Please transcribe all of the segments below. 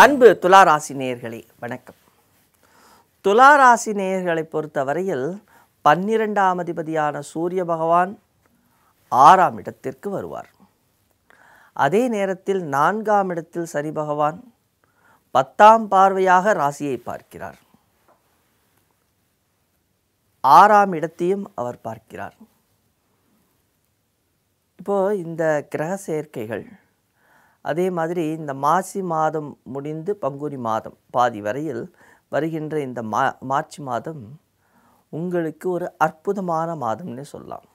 அன்பு துளாராசி நேயர்களே வணக்கம் துளாராசி நேயர்களை பொறுத்தவரையில் பன்னிரெண்டாம் அதிபதியான சூரிய பகவான் ஆறாம் இடத்திற்கு வருவார் அதே நேரத்தில் நான்காம் இடத்தில் சரி பகவான் பத்தாம் பார்வையாக ராசியை பார்க்கிறார் ஆறாம் இடத்தையும் அவர் பார்க்கிறார் இப்போது இந்த கிரக சேர்க்கைகள் அதே மாதிரி இந்த மாசி மாதம் முடிந்து பங்குனி மாதம் பாதி வரையில் வருகின்ற இந்த மா மார்ச் மாதம் உங்களுக்கு ஒரு அற்புதமான மாதம்னே சொல்லலாம்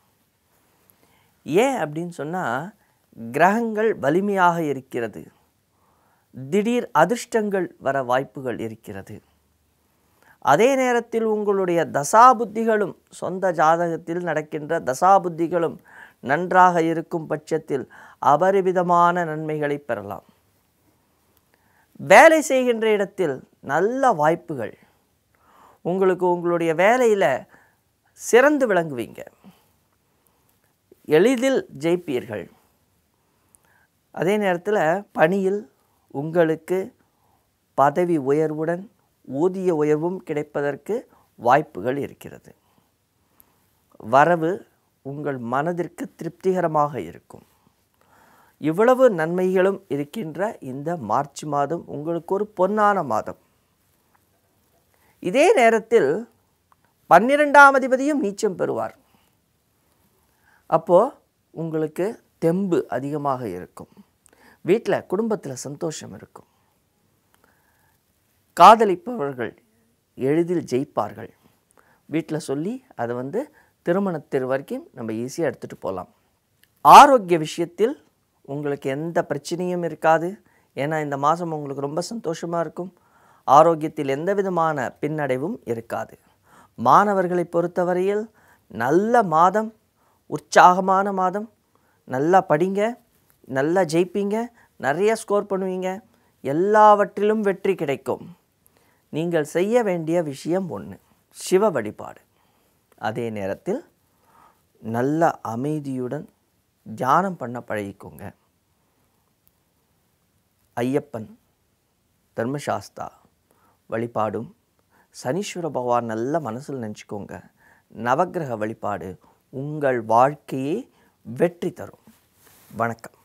ஏன் அப்படின்னு சொன்னால் கிரகங்கள் வலிமையாக இருக்கிறது திடீர் அதிர்ஷ்டங்கள் வர வாய்ப்புகள் இருக்கிறது அதே நேரத்தில் உங்களுடைய தசாபுத்திகளும் சொந்த ஜாதகத்தில் நடக்கின்ற தசாபுத்திகளும் புத்திகளும் நன்றாக இருக்கும் பட்சத்தில் அபரிவிதமான நன்மைகளை பெறலாம் வேலை செய்கின்ற இடத்தில் நல்ல வாய்ப்புகள் உங்களுக்கு உங்களுடைய வேலையில் சிறந்து விளங்குவீங்க எளிதில் ஜெயிப்பீர்கள் அதே நேரத்தில் பணியில் உங்களுக்கு பதவி உயர்வுடன் ஊதிய உயர்வும் கிடைப்பதற்கு வாய்ப்புகள் இருக்கிறது வரவு உங்கள் மனதிற்கு திருப்திகரமாக இருக்கும் இவ்வளவு நன்மைகளும் இருக்கின்ற இந்த மார்ச் மாதம் உங்களுக்கு ஒரு பொன்னான மாதம் இதே நேரத்தில் பன்னிரெண்டாம் அதிபதியும் நீச்சம் பெறுவார் அப்போது உங்களுக்கு தெம்பு அதிகமாக இருக்கும் வீட்டில் குடும்பத்தில் சந்தோஷம் இருக்கும் காதலிப்பவர்கள் எளிதில் ஜெயிப்பார்கள் வீட்டில் சொல்லி அதை வந்து திருமணத்தில் வரைக்கும் நம்ம ஈஸியாக எடுத்துகிட்டு போகலாம் ஆரோக்கிய விஷயத்தில் உங்களுக்கு எந்த பிரச்சனையும் இருக்காது ஏன்னா இந்த மாதம் உங்களுக்கு ரொம்ப சந்தோஷமாக இருக்கும் ஆரோக்கியத்தில் எந்த விதமான பின்னடைவும் இருக்காது மாணவர்களை பொறுத்தவரையில் நல்ல மாதம் உற்சாகமான மாதம் நல்லா படிங்க நல்லா ஜெயிப்பீங்க நிறைய ஸ்கோர் பண்ணுவீங்க எல்லாவற்றிலும் வெற்றி கிடைக்கும் நீங்கள் செய்ய வேண்டிய விஷயம் ஒன்று சிவ வழிபாடு அதே நேரத்தில் நல்ல அமைதியுடன் தியானம் பண்ண பழகிக்கோங்க ஐயப்பன் தர்மசாஸ்தா வழிபாடும் சனீஸ்வர பகவான் நல்ல மனசில் நினச்சிக்கோங்க நவகிரக வழிபாடு உங்கள் வாழ்க்கையே வெற்றி தரும் வணக்கம்